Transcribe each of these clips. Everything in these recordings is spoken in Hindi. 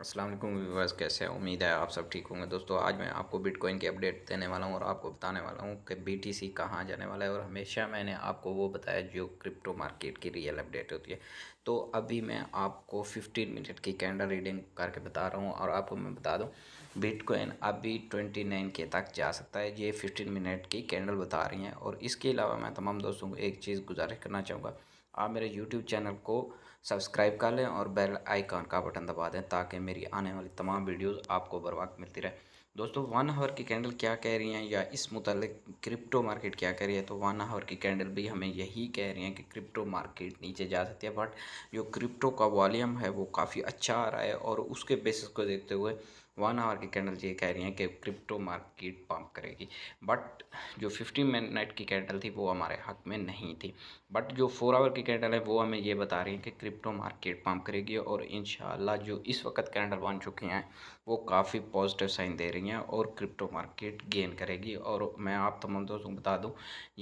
अस्सलाम वालेकुम व्यूवर्स कैसे हैं उम्मीद है आप सब ठीक होंगे दोस्तों आज मैं आपको बिटकॉइन की अपडेट देने वाला हूं और आपको बताने वाला हूं कि बी टी सी कहाँ जाने वाला है और हमेशा मैंने आपको वो बताया जो क्रिप्टो मार्केट की रियल अपडेट होती है तो अभी मैं आपको 15 मिनट की कैंडल रीडिंग करके बता रहा हूँ और आपको मैं बता दूँ बिटकॉइन अभी ट्वेंटी नाइन के तक जा सकता है ये फिफ्टीन मिनट की कैंडल बता रही हैं और इसके अलावा मैं तमाम दोस्तों को एक चीज़ गुजारिश करना चाहूँगा आप मेरे यूट्यूब चैनल को सब्सक्राइब कर लें और बेल आइकॉन का बटन दबा दें ताकि मेरी आने वाली तमाम वीडियोस आपको बर्बाद मिलती रहे दोस्तों वन आवर की कैंडल क्या कह रही हैं या इस मुतल क्रिप्टो मार्केट क्या कह रही है तो वन आवर की कैंडल भी हमें यही कह रही हैं कि क्रिप्टो मार्केट नीचे जा सकती है बट जो क्रिप्टो का वॉल्यूम है वो काफ़ी अच्छा आ रहा है और उसके बेसिस को देखते हुए वन आवर की कैंडल ये कह रही हैं कि क्रिप्टो मार्केट पम्प करेगी बट जो फिफ्टीन मिनट की कैंडल थी वो हमारे हक में नहीं थी बट जो फोर आवर की कैंडल है वो हमें ये बता रही है कि क्रिप्टो मार्केट पम्प करेगी और इन जो इस वक्त कैंडल बन चुकी हैं वो काफ़ी पॉजिटिव साइन दे रही हैं और क्रिप्टो मार्केट गेन करेगी और मैं आप तमाम दोस्तों को बता दूँ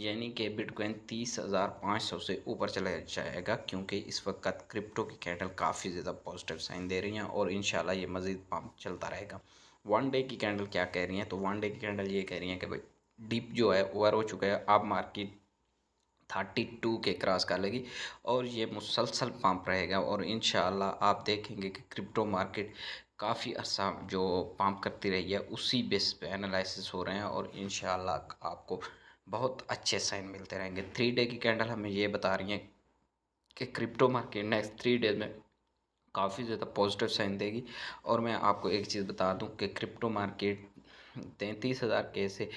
यानी कि बिटकॉइन तीस हज़ार पाँच सौ से ऊपर चला जाएगा क्योंकि इस वक्त क्रिप्टो की कैंडल काफ़ी ज़्यादा पॉजिटिव साइन दे रही हैं और इन ये मज़ीद पम्प चलता रहेगा जाएगा वन डे की कैंडल क्या कह रही हैं तो वन डे की कैंडल ये कह रही हैं कि भाई डीप जो है ओवर हो चुका है अब मार्केट थर्टी टू के क्रॉस कर लेगी और ये मुसलसल पंप रहेगा और इन आप देखेंगे कि क्रिप्टो मार्केट काफ़ी अरसा जो पंप करती रही है उसी बेस पे एनालिसिस हो रहे हैं और इन आपको बहुत अच्छे साइन मिलते रहेंगे थ्री डे की कैंडल हमें ये बता रही है कि crypto market next three days में काफ़ी ज़्यादा पॉजिटिव साइन देगी और मैं आपको एक चीज़ बता दूं कि क्रिप्टो मार्केट तैंतीस हज़ार के से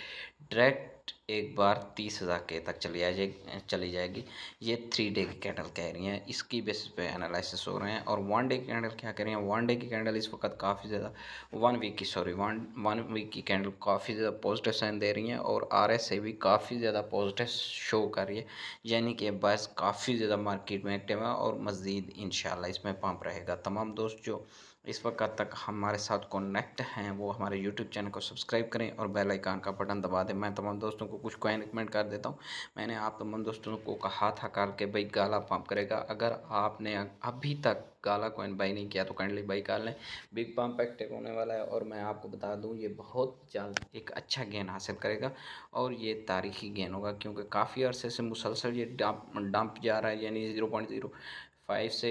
डायरेक्ट लास्ट एक बार तीस हज़ार के तक चली आ जाए चली जाएगी ये थ्री डे की कैंडल कह रही हैं इसकी बेसिस पे एनालिसिस हो रहे हैं और वन डे की कैंडल क्या कह रही हैं वन डे की कैंडल इस वक्त काफ़ी ज़्यादा वन वीक की सॉरी वन वन वीक की कैंडल काफ़ी ज़्यादा पॉजिटिव साइन दे रही हैं और आर एस भी काफ़ी ज़्यादा पॉजिटिव शो कर रही है यानी कि बस काफ़ी ज़्यादा मार्केट में एक्टिव है और मज़ीद इन इसमें पम्प रहेगा तमाम दोस्त जो इस वक्त तक हमारे साथ कॉन्नेक्ट हैं वो हमारे यूट्यूब चैनल को सब्सक्राइब करें और बेल का बटन दबा दें मैं तमाम दोस्त दोस्तों को कुछ कॉइन रिकमेंड कर देता हूँ मैंने आप तमाम दोस्तों को कहा था कल के भाई गाला पम्प करेगा अगर आपने अभी तक गाला कॉइन बाई नहीं किया तो काइंडली बाई कर लें बिग पम्प एक्टिव होने वाला है और मैं आपको बता दूँ ये बहुत जल्द एक अच्छा गेन हासिल करेगा और ये तारीखी गेन होगा क्योंकि काफ़ी अरसे से मुसलसल ये डंप डंप जा रहा है यानी ज़ीरो पॉइंट ज़ीरो फाइव से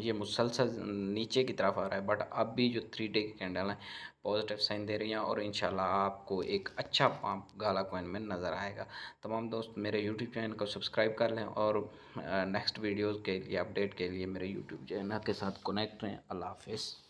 ये मुसलसल नीचे की तरफ आ रहा है बट अब भी जो थ्री डे की कैंडल हैं पॉजिटिव साइन दे रही हैं और इन आपको एक अच्छा पंप गाला कोइन में नज़र आएगा तमाम दोस्त मेरे यूट्यूब चैनल को सब्सक्राइब कर लें और नेक्स्ट uh, वीडियोज़ के लिए अपडेट के लिए मेरे यूट्यूब चैनल के साथ कनेक्ट रहें अल्लाह हाफिज़